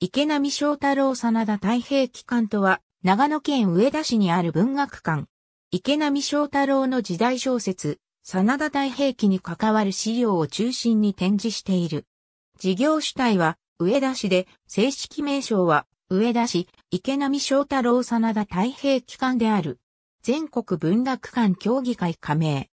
池波正太郎真田太平記館とは、長野県上田市にある文学館。池波正太郎の時代小説、真田太平記に関わる資料を中心に展示している。事業主体は、上田市で、正式名称は、上田市、池波正太郎真田太平記館である。全国文学館協議会加盟。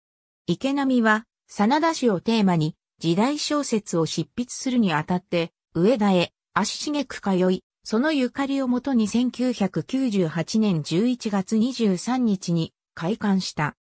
池波は、真田氏をテーマに、時代小説を執筆するにあたって、上田へ、足しげく通い、そのゆかりをもとに1998年11月23日に開館した。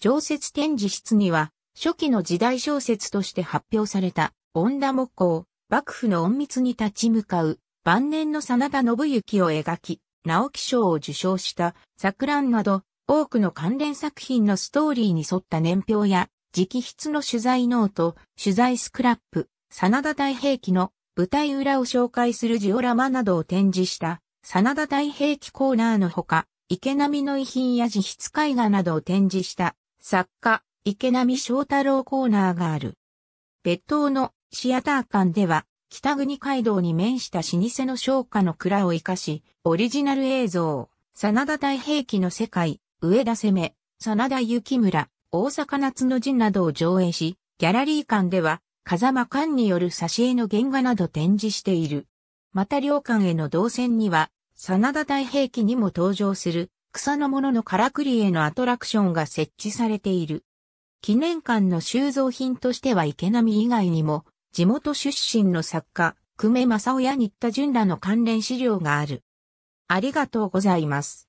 常設展示室には、初期の時代小説として発表された、恩田木工、幕府の隠密に立ち向かう、晩年の真田信行を描き、直木賞を受賞した桜など、多くの関連作品のストーリーに沿った年表や、直筆の取材ノート、取材スクラップ、真田大兵器の舞台裏を紹介するジオラマなどを展示した、真田太平記コーナーのほか、池波の遺品や自筆絵画などを展示した、作家、池波翔太郎コーナーがある。別当のシアター館では、北国街道に面した老舗の商家の蔵を生かし、オリジナル映像、真田太平記の世界、上田攻め、真田幸村、大阪夏の陣などを上映し、ギャラリー館では、風間館による挿絵の原画など展示している。また両館への動線には、真田太平記にも登場する草のもののからくりへのアトラクションが設置されている。記念館の収蔵品としては池波以外にも、地元出身の作家、久米正にやった順らの関連資料がある。ありがとうございます。